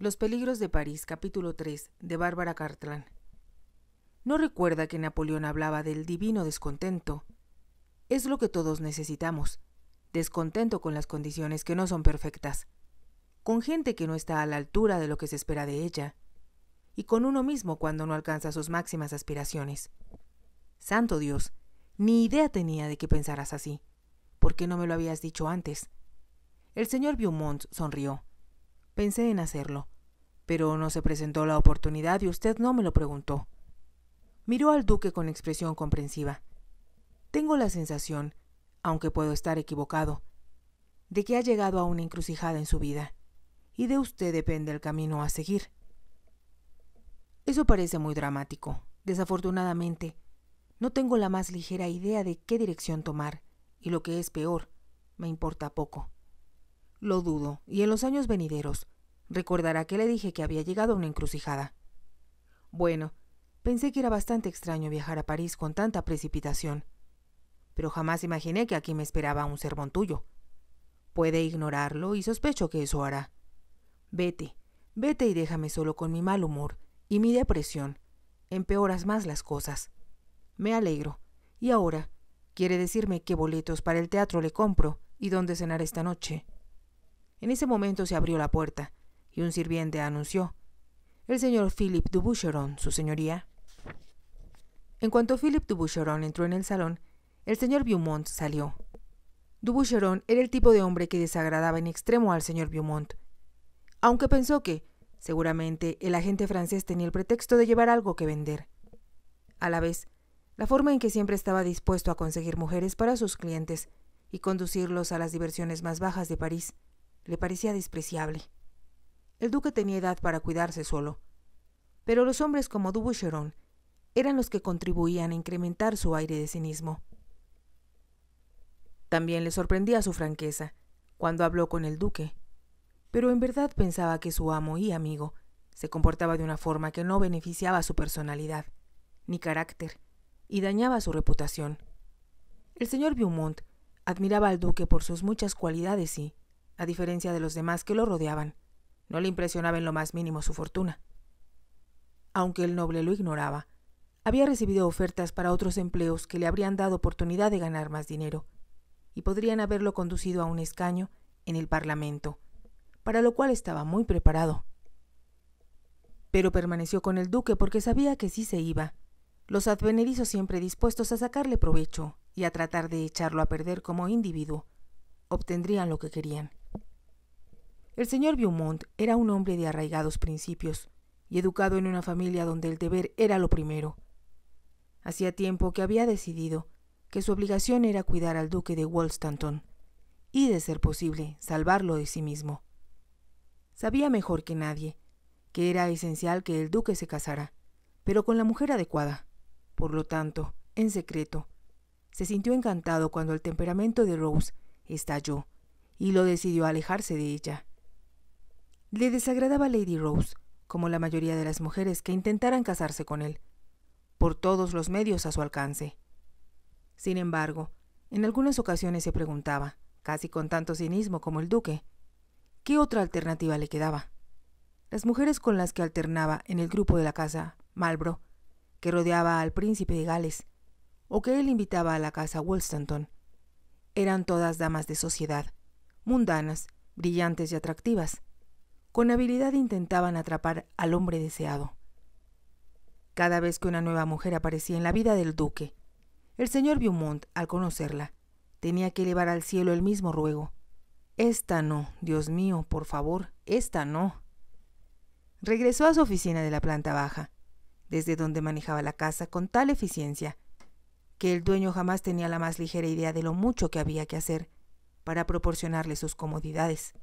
Los peligros de París, capítulo 3, de Bárbara Cartlán. ¿No recuerda que Napoleón hablaba del divino descontento? Es lo que todos necesitamos, descontento con las condiciones que no son perfectas, con gente que no está a la altura de lo que se espera de ella, y con uno mismo cuando no alcanza sus máximas aspiraciones. Santo Dios, ni idea tenía de que pensaras así. ¿Por qué no me lo habías dicho antes? El señor Beaumont sonrió. Pensé en hacerlo, pero no se presentó la oportunidad y usted no me lo preguntó. Miró al duque con expresión comprensiva. Tengo la sensación, aunque puedo estar equivocado, de que ha llegado a una encrucijada en su vida, y de usted depende el camino a seguir. Eso parece muy dramático. Desafortunadamente, no tengo la más ligera idea de qué dirección tomar, y lo que es peor, me importa poco. Lo dudo, y en los años venideros Recordará que le dije que había llegado a una encrucijada. Bueno, pensé que era bastante extraño viajar a París con tanta precipitación, pero jamás imaginé que aquí me esperaba un sermón tuyo. Puede ignorarlo y sospecho que eso hará. Vete, vete y déjame solo con mi mal humor y mi depresión. Empeoras más las cosas. Me alegro. Y ahora, quiere decirme qué boletos para el teatro le compro y dónde cenar esta noche. En ese momento se abrió la puerta y un sirviente anunció: El señor Philip de Boucheron, su señoría. En cuanto Philippe de entró en el salón, el señor Beaumont salió. Boucheron era el tipo de hombre que desagradaba en extremo al señor Beaumont. Aunque pensó que, seguramente, el agente francés tenía el pretexto de llevar algo que vender. A la vez, la forma en que siempre estaba dispuesto a conseguir mujeres para sus clientes y conducirlos a las diversiones más bajas de París le parecía despreciable. El duque tenía edad para cuidarse solo. Pero los hombres como Dubucheron eran los que contribuían a incrementar su aire de cinismo. También le sorprendía su franqueza cuando habló con el duque, pero en verdad pensaba que su amo y amigo se comportaba de una forma que no beneficiaba su personalidad, ni carácter, y dañaba su reputación. El señor Beaumont admiraba al duque por sus muchas cualidades y, a diferencia de los demás que lo rodeaban, no le impresionaba en lo más mínimo su fortuna. Aunque el noble lo ignoraba, había recibido ofertas para otros empleos que le habrían dado oportunidad de ganar más dinero, y podrían haberlo conducido a un escaño en el Parlamento, para lo cual estaba muy preparado. Pero permaneció con el duque porque sabía que si se iba, los advenedizos siempre dispuestos a sacarle provecho y a tratar de echarlo a perder como individuo, obtendrían lo que querían. El señor Beaumont era un hombre de arraigados principios y educado en una familia donde el deber era lo primero. Hacía tiempo que había decidido que su obligación era cuidar al duque de Wolstanton y, de ser posible, salvarlo de sí mismo. Sabía mejor que nadie que era esencial que el duque se casara, pero con la mujer adecuada. Por lo tanto, en secreto, se sintió encantado cuando el temperamento de Rose estalló y lo decidió alejarse de ella. Le desagradaba Lady Rose, como la mayoría de las mujeres que intentaran casarse con él, por todos los medios a su alcance. Sin embargo, en algunas ocasiones se preguntaba, casi con tanto cinismo como el duque, ¿qué otra alternativa le quedaba? Las mujeres con las que alternaba en el grupo de la casa Marlborough, que rodeaba al príncipe de Gales, o que él invitaba a la casa Wolstanton, eran todas damas de sociedad, mundanas, brillantes y atractivas, con habilidad intentaban atrapar al hombre deseado. Cada vez que una nueva mujer aparecía en la vida del duque, el señor Beaumont, al conocerla, tenía que elevar al cielo el mismo ruego. Esta no, Dios mío, por favor, esta no. Regresó a su oficina de la planta baja, desde donde manejaba la casa con tal eficiencia que el dueño jamás tenía la más ligera idea de lo mucho que había que hacer para proporcionarle sus comodidades.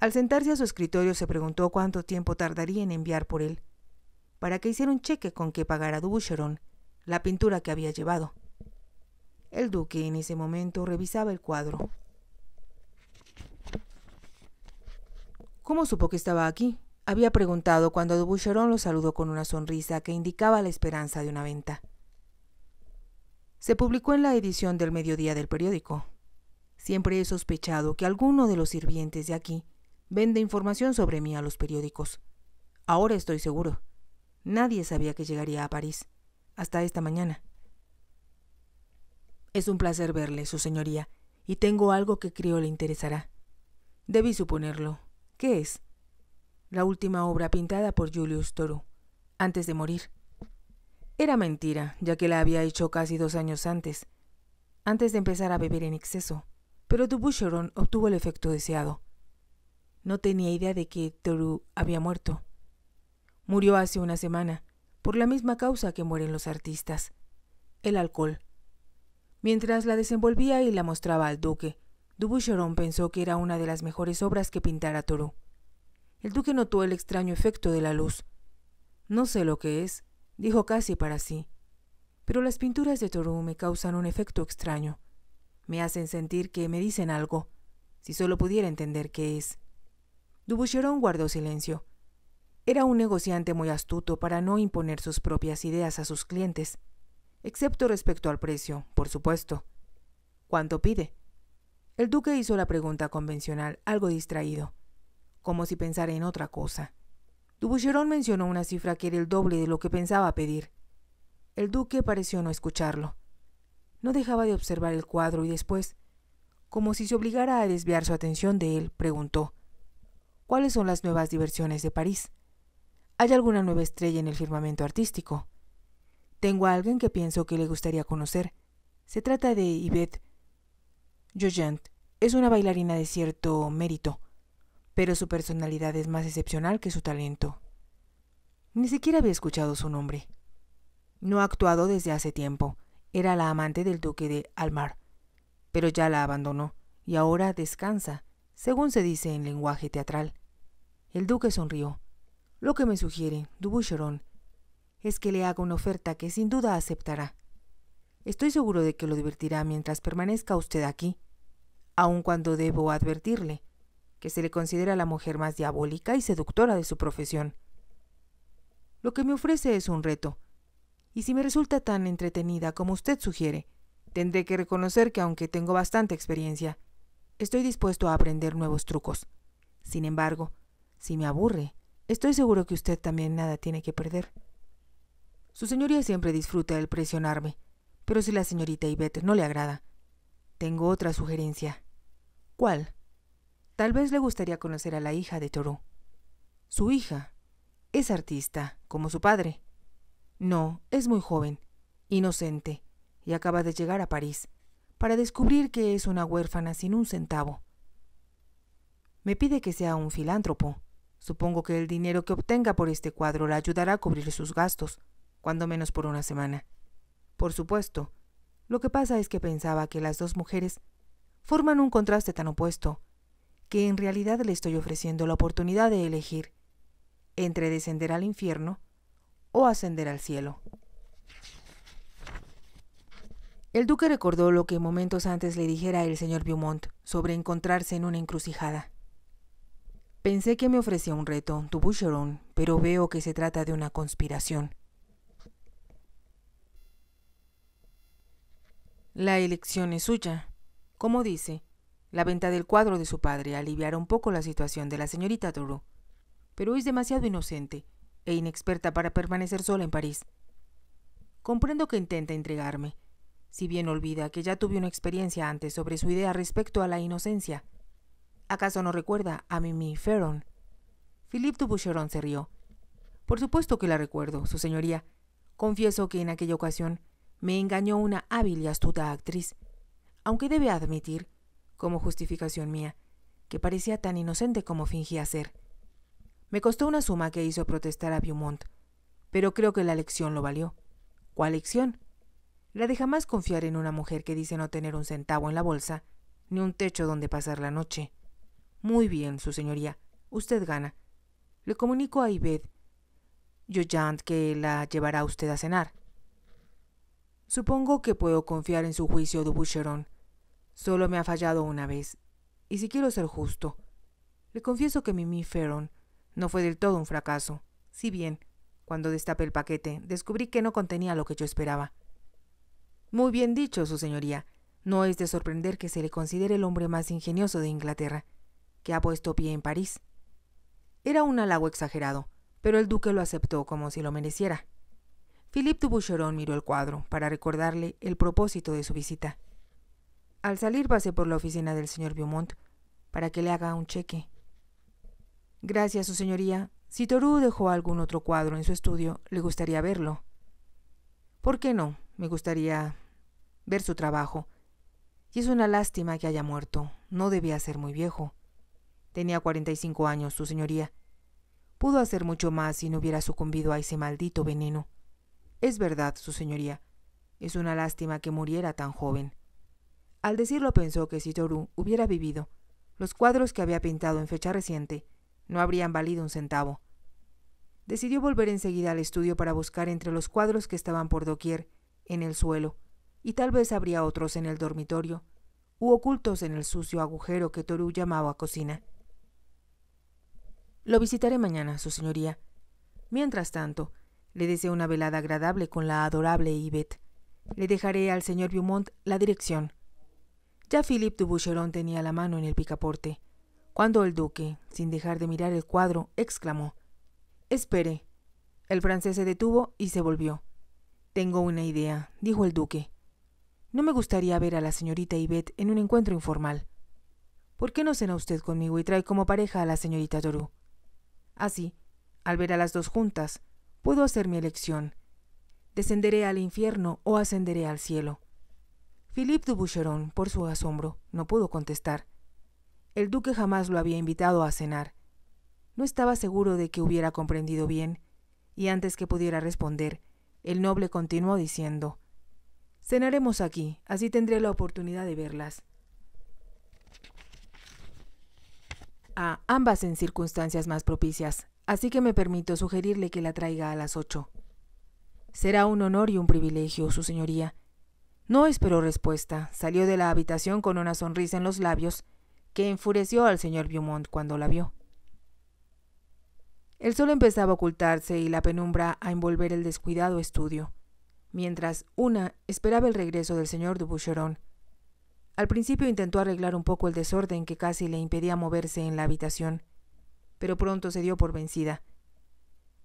Al sentarse a su escritorio se preguntó cuánto tiempo tardaría en enviar por él, para que hiciera un cheque con que pagara Dubucheron la pintura que había llevado. El duque en ese momento revisaba el cuadro. ¿Cómo supo que estaba aquí? Había preguntado cuando Dubucheron lo saludó con una sonrisa que indicaba la esperanza de una venta. Se publicó en la edición del mediodía del periódico. Siempre he sospechado que alguno de los sirvientes de aquí vende información sobre mí a los periódicos. Ahora estoy seguro. Nadie sabía que llegaría a París. Hasta esta mañana. Es un placer verle, su señoría, y tengo algo que creo le interesará. Debí suponerlo. ¿Qué es? La última obra pintada por Julius Toro, antes de morir. Era mentira, ya que la había hecho casi dos años antes, antes de empezar a beber en exceso, pero Dubucheron obtuvo el efecto deseado. No tenía idea de que Toru había muerto. Murió hace una semana, por la misma causa que mueren los artistas, el alcohol. Mientras la desenvolvía y la mostraba al duque, Dubucheron pensó que era una de las mejores obras que pintara Toru. El duque notó el extraño efecto de la luz. No sé lo que es, dijo casi para sí, pero las pinturas de Toru me causan un efecto extraño. Me hacen sentir que me dicen algo, si solo pudiera entender qué es. Dubucheron guardó silencio. Era un negociante muy astuto para no imponer sus propias ideas a sus clientes, excepto respecto al precio, por supuesto. ¿Cuánto pide? El duque hizo la pregunta convencional, algo distraído, como si pensara en otra cosa. Dubucheron mencionó una cifra que era el doble de lo que pensaba pedir. El duque pareció no escucharlo. No dejaba de observar el cuadro y después, como si se obligara a desviar su atención de él, preguntó cuáles son las nuevas diversiones de París. ¿Hay alguna nueva estrella en el firmamento artístico? Tengo a alguien que pienso que le gustaría conocer. Se trata de Yvette Jojant. Es una bailarina de cierto mérito, pero su personalidad es más excepcional que su talento. Ni siquiera había escuchado su nombre. No ha actuado desde hace tiempo. Era la amante del duque de Almar, pero ya la abandonó y ahora descansa, según se dice en lenguaje teatral. El duque sonrió. Lo que me sugiere, Dubucheron, es que le haga una oferta que sin duda aceptará. Estoy seguro de que lo divertirá mientras permanezca usted aquí, aun cuando debo advertirle que se le considera la mujer más diabólica y seductora de su profesión. Lo que me ofrece es un reto, y si me resulta tan entretenida como usted sugiere, tendré que reconocer que aunque tengo bastante experiencia, estoy dispuesto a aprender nuevos trucos. Sin embargo, si me aburre, estoy seguro que usted también nada tiene que perder. Su señoría siempre disfruta el presionarme, pero si la señorita Yvette no le agrada, tengo otra sugerencia. ¿Cuál? Tal vez le gustaría conocer a la hija de Toro. Su hija es artista, como su padre. No, es muy joven, inocente, y acaba de llegar a París, para descubrir que es una huérfana sin un centavo. Me pide que sea un filántropo, Supongo que el dinero que obtenga por este cuadro la ayudará a cubrir sus gastos, cuando menos por una semana. Por supuesto, lo que pasa es que pensaba que las dos mujeres forman un contraste tan opuesto, que en realidad le estoy ofreciendo la oportunidad de elegir entre descender al infierno o ascender al cielo. El duque recordó lo que momentos antes le dijera el señor Beaumont sobre encontrarse en una encrucijada. Pensé que me ofrecía un reto, tu Boucheron, pero veo que se trata de una conspiración. La elección es suya. Como dice, la venta del cuadro de su padre aliviará un poco la situación de la señorita Toro, pero es demasiado inocente e inexperta para permanecer sola en París. Comprendo que intenta entregarme, si bien olvida que ya tuve una experiencia antes sobre su idea respecto a la inocencia. ¿Acaso no recuerda a Mimi Ferron? Philippe de Boucheron se rió. Por supuesto que la recuerdo, su señoría. Confieso que en aquella ocasión me engañó una hábil y astuta actriz, aunque debe admitir, como justificación mía, que parecía tan inocente como fingía ser. Me costó una suma que hizo protestar a Beaumont, pero creo que la lección lo valió. ¿Cuál lección? La de jamás confiar en una mujer que dice no tener un centavo en la bolsa, ni un techo donde pasar la noche. Muy bien, su señoría. Usted gana. Le comunico a —Yo Yoyant que la llevará usted a cenar. Supongo que puedo confiar en su juicio, de Solo me ha fallado una vez. Y si quiero ser justo, le confieso que Mimi Ferron no fue del todo un fracaso. Si bien, cuando destapé el paquete, descubrí que no contenía lo que yo esperaba. Muy bien dicho, su señoría. No es de sorprender que se le considere el hombre más ingenioso de Inglaterra que ha puesto pie en París. Era un halago exagerado, pero el duque lo aceptó como si lo mereciera. Philippe de Boucheron miró el cuadro para recordarle el propósito de su visita. Al salir pasé por la oficina del señor Beaumont para que le haga un cheque. Gracias, su señoría. Si Toru dejó algún otro cuadro en su estudio, le gustaría verlo. ¿Por qué no? Me gustaría ver su trabajo. Y es una lástima que haya muerto. No debía ser muy viejo. Tenía 45 años, su señoría. Pudo hacer mucho más si no hubiera sucumbido a ese maldito veneno. Es verdad, su señoría. Es una lástima que muriera tan joven. Al decirlo pensó que si Toru hubiera vivido, los cuadros que había pintado en fecha reciente no habrían valido un centavo. Decidió volver enseguida al estudio para buscar entre los cuadros que estaban por doquier, en el suelo, y tal vez habría otros en el dormitorio, u ocultos en el sucio agujero que Toru llamaba cocina. Lo visitaré mañana, su señoría. Mientras tanto, le deseo una velada agradable con la adorable Yvette. Le dejaré al señor Beaumont la dirección. Ya Philippe de Boucheron tenía la mano en el picaporte, cuando el duque, sin dejar de mirar el cuadro, exclamó: Espere. El francés se detuvo y se volvió. Tengo una idea, dijo el duque. No me gustaría ver a la señorita Yvette en un encuentro informal. ¿Por qué no cena usted conmigo y trae como pareja a la señorita Doru? Así, al ver a las dos juntas, puedo hacer mi elección. Descenderé al infierno o ascenderé al cielo. Philippe de Boucheron, por su asombro, no pudo contestar. El duque jamás lo había invitado a cenar. No estaba seguro de que hubiera comprendido bien, y antes que pudiera responder, el noble continuó diciendo Cenaremos aquí, así tendré la oportunidad de verlas. ambas en circunstancias más propicias, así que me permito sugerirle que la traiga a las ocho. Será un honor y un privilegio, su señoría. No esperó respuesta, salió de la habitación con una sonrisa en los labios, que enfureció al señor Beaumont cuando la vio. El sol empezaba a ocultarse y la penumbra a envolver el descuidado estudio, mientras una esperaba el regreso del señor de al principio intentó arreglar un poco el desorden que casi le impedía moverse en la habitación, pero pronto se dio por vencida.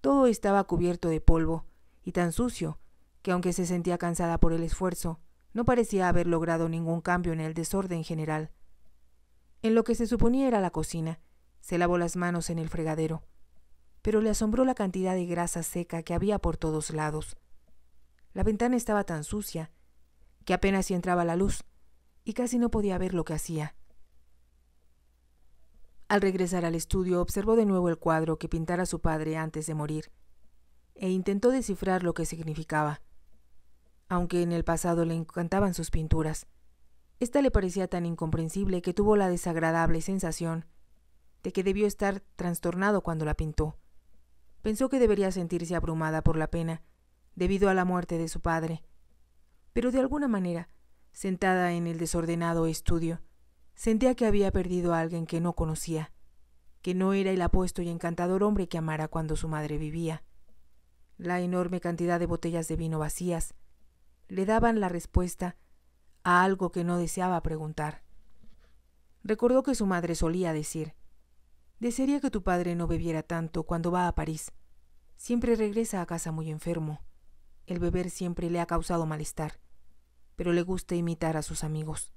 Todo estaba cubierto de polvo, y tan sucio, que aunque se sentía cansada por el esfuerzo, no parecía haber logrado ningún cambio en el desorden general. En lo que se suponía era la cocina, se lavó las manos en el fregadero, pero le asombró la cantidad de grasa seca que había por todos lados. La ventana estaba tan sucia que apenas si entraba la luz, y casi no podía ver lo que hacía. Al regresar al estudio observó de nuevo el cuadro que pintara su padre antes de morir, e intentó descifrar lo que significaba. Aunque en el pasado le encantaban sus pinturas, esta le parecía tan incomprensible que tuvo la desagradable sensación de que debió estar trastornado cuando la pintó. Pensó que debería sentirse abrumada por la pena, debido a la muerte de su padre. Pero de alguna manera sentada en el desordenado estudio, sentía que había perdido a alguien que no conocía, que no era el apuesto y encantador hombre que amara cuando su madre vivía. La enorme cantidad de botellas de vino vacías le daban la respuesta a algo que no deseaba preguntar. Recordó que su madre solía decir, Desearía que tu padre no bebiera tanto cuando va a París. Siempre regresa a casa muy enfermo. El beber siempre le ha causado malestar pero le gusta imitar a sus amigos.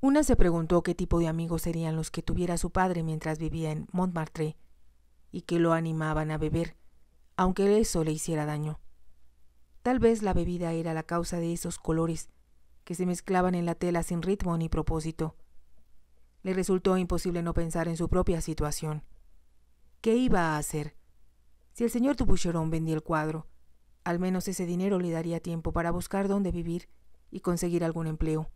Una se preguntó qué tipo de amigos serían los que tuviera su padre mientras vivía en Montmartre y que lo animaban a beber, aunque eso le hiciera daño. Tal vez la bebida era la causa de esos colores que se mezclaban en la tela sin ritmo ni propósito. Le resultó imposible no pensar en su propia situación. ¿Qué iba a hacer? Si el señor Dubucheron vendía el cuadro, al menos ese dinero le daría tiempo para buscar dónde vivir y conseguir algún empleo.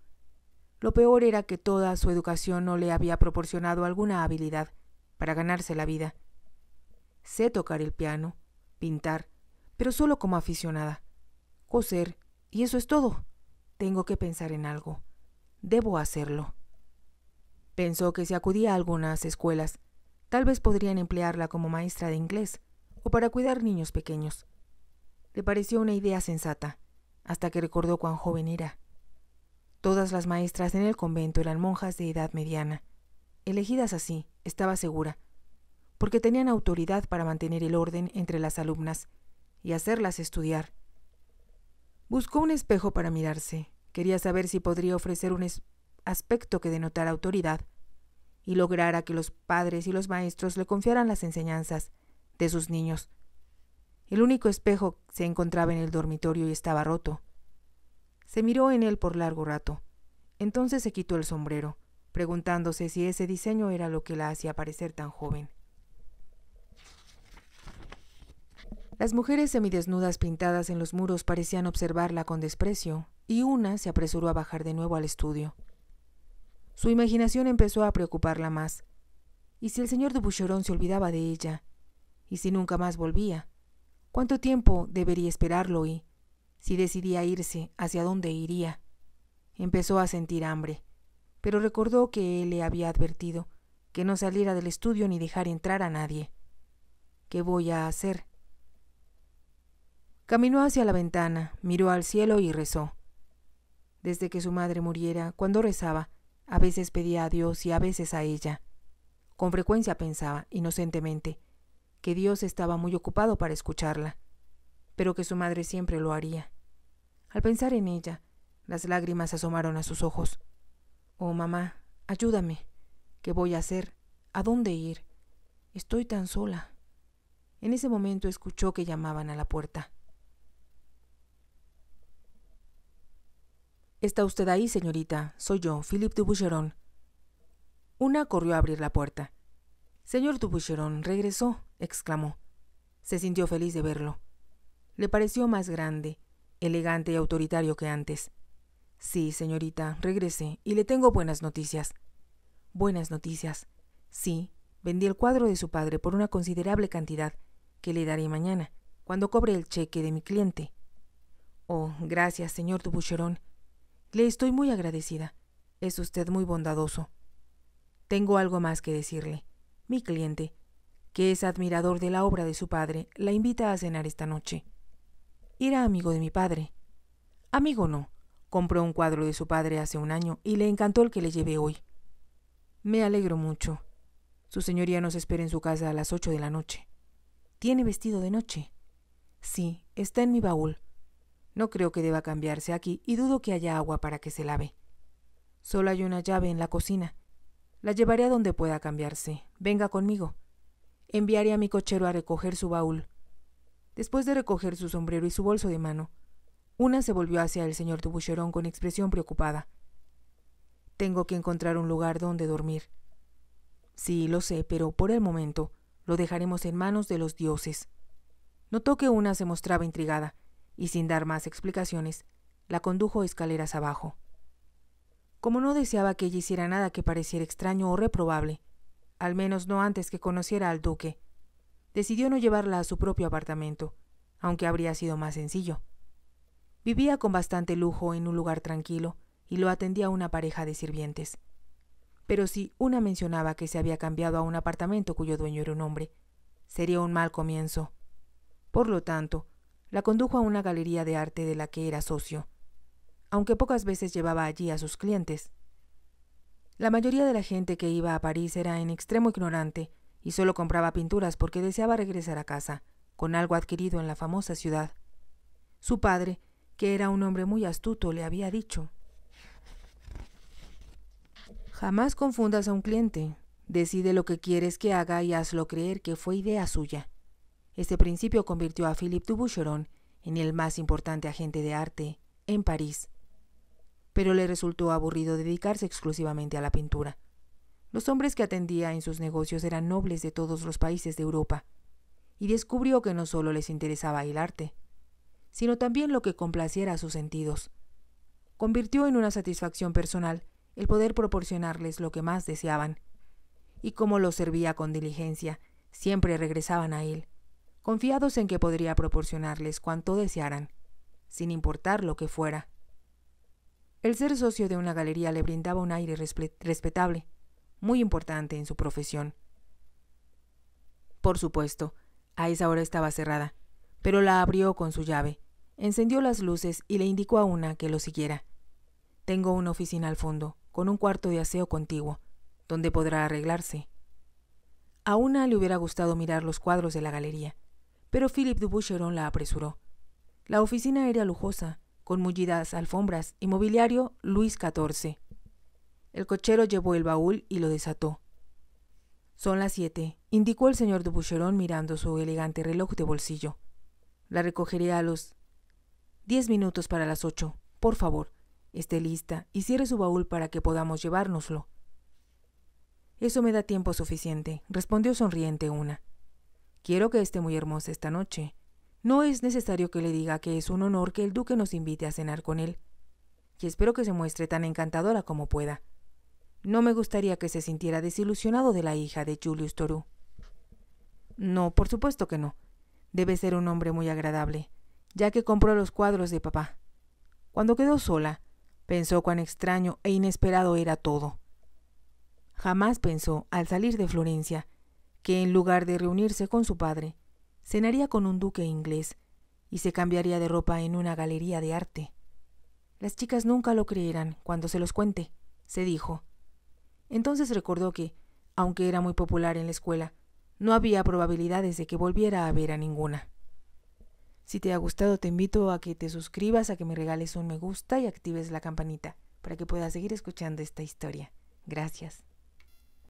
Lo peor era que toda su educación no le había proporcionado alguna habilidad para ganarse la vida. Sé tocar el piano, pintar, pero solo como aficionada. Coser, y eso es todo. Tengo que pensar en algo. Debo hacerlo. Pensó que si acudía a algunas escuelas, tal vez podrían emplearla como maestra de inglés o para cuidar niños pequeños. Le pareció una idea sensata, hasta que recordó cuán joven era. Todas las maestras en el convento eran monjas de edad mediana, elegidas así, estaba segura, porque tenían autoridad para mantener el orden entre las alumnas y hacerlas estudiar. Buscó un espejo para mirarse, quería saber si podría ofrecer un aspecto que denotara autoridad y lograra que los padres y los maestros le confiaran las enseñanzas de sus niños el único espejo se encontraba en el dormitorio y estaba roto. Se miró en él por largo rato. Entonces se quitó el sombrero, preguntándose si ese diseño era lo que la hacía parecer tan joven. Las mujeres semidesnudas pintadas en los muros parecían observarla con desprecio, y una se apresuró a bajar de nuevo al estudio. Su imaginación empezó a preocuparla más. ¿Y si el señor de Boucheron se olvidaba de ella? ¿Y si nunca más volvía? ¿Cuánto tiempo debería esperarlo y, si decidía irse, hacia dónde iría? Empezó a sentir hambre, pero recordó que él le había advertido que no saliera del estudio ni dejar entrar a nadie. ¿Qué voy a hacer? Caminó hacia la ventana, miró al cielo y rezó. Desde que su madre muriera, cuando rezaba, a veces pedía a Dios y a veces a ella. Con frecuencia pensaba, inocentemente, que Dios estaba muy ocupado para escucharla, pero que su madre siempre lo haría. Al pensar en ella, las lágrimas asomaron a sus ojos. Oh, mamá, ayúdame. ¿Qué voy a hacer? ¿A dónde ir? Estoy tan sola. En ese momento escuchó que llamaban a la puerta. Está usted ahí, señorita. Soy yo, Philip de Boucheron. Una corrió a abrir la puerta. Señor Tupucherón regresó, exclamó. Se sintió feliz de verlo. Le pareció más grande, elegante y autoritario que antes. Sí, señorita, regrese, y le tengo buenas noticias. Buenas noticias. Sí, vendí el cuadro de su padre por una considerable cantidad, que le daré mañana, cuando cobre el cheque de mi cliente. Oh, gracias, señor Tupucherón. Le estoy muy agradecida. Es usted muy bondadoso. Tengo algo más que decirle mi cliente, que es admirador de la obra de su padre, la invita a cenar esta noche. Era amigo de mi padre. Amigo no. Compró un cuadro de su padre hace un año y le encantó el que le llevé hoy. Me alegro mucho. Su señoría nos espera en su casa a las ocho de la noche. ¿Tiene vestido de noche? Sí, está en mi baúl. No creo que deba cambiarse aquí y dudo que haya agua para que se lave. Solo hay una llave en la cocina la llevaré a donde pueda cambiarse. Venga conmigo. Enviaré a mi cochero a recoger su baúl. Después de recoger su sombrero y su bolso de mano, una se volvió hacia el señor Tubucherón con expresión preocupada. Tengo que encontrar un lugar donde dormir. Sí, lo sé, pero por el momento lo dejaremos en manos de los dioses. Notó que una se mostraba intrigada, y sin dar más explicaciones, la condujo escaleras abajo como no deseaba que ella hiciera nada que pareciera extraño o reprobable, al menos no antes que conociera al duque, decidió no llevarla a su propio apartamento, aunque habría sido más sencillo. Vivía con bastante lujo en un lugar tranquilo y lo atendía una pareja de sirvientes. Pero si una mencionaba que se había cambiado a un apartamento cuyo dueño era un hombre, sería un mal comienzo. Por lo tanto, la condujo a una galería de arte de la que era socio aunque pocas veces llevaba allí a sus clientes. La mayoría de la gente que iba a París era en extremo ignorante y solo compraba pinturas porque deseaba regresar a casa, con algo adquirido en la famosa ciudad. Su padre, que era un hombre muy astuto, le había dicho Jamás confundas a un cliente. Decide lo que quieres que haga y hazlo creer que fue idea suya. Este principio convirtió a Philippe Boucheron en el más importante agente de arte en París pero le resultó aburrido dedicarse exclusivamente a la pintura. Los hombres que atendía en sus negocios eran nobles de todos los países de Europa, y descubrió que no solo les interesaba el arte, sino también lo que complaciera a sus sentidos. Convirtió en una satisfacción personal el poder proporcionarles lo que más deseaban, y como lo servía con diligencia, siempre regresaban a él, confiados en que podría proporcionarles cuanto desearan, sin importar lo que fuera. El ser socio de una galería le brindaba un aire respetable, muy importante en su profesión. Por supuesto, a esa hora estaba cerrada, pero la abrió con su llave, encendió las luces y le indicó a una que lo siguiera. Tengo una oficina al fondo, con un cuarto de aseo contiguo, donde podrá arreglarse. A una le hubiera gustado mirar los cuadros de la galería, pero Philip de Boucheron la apresuró. La oficina era lujosa, con mullidas alfombras y mobiliario Luis XIV. El cochero llevó el baúl y lo desató. Son las siete, indicó el señor de Boucheron mirando su elegante reloj de bolsillo. La recogeré a los diez minutos para las ocho. Por favor, esté lista y cierre su baúl para que podamos llevárnoslo. Eso me da tiempo suficiente, respondió sonriente una. Quiero que esté muy hermosa esta noche. No es necesario que le diga que es un honor que el duque nos invite a cenar con él, y espero que se muestre tan encantadora como pueda. No me gustaría que se sintiera desilusionado de la hija de Julius Toru. No, por supuesto que no. Debe ser un hombre muy agradable, ya que compró los cuadros de papá. Cuando quedó sola, pensó cuán extraño e inesperado era todo. Jamás pensó, al salir de Florencia, que en lugar de reunirse con su padre, cenaría con un duque inglés y se cambiaría de ropa en una galería de arte. Las chicas nunca lo creerán cuando se los cuente, se dijo. Entonces recordó que, aunque era muy popular en la escuela, no había probabilidades de que volviera a ver a ninguna. Si te ha gustado, te invito a que te suscribas, a que me regales un me gusta y actives la campanita para que puedas seguir escuchando esta historia. Gracias.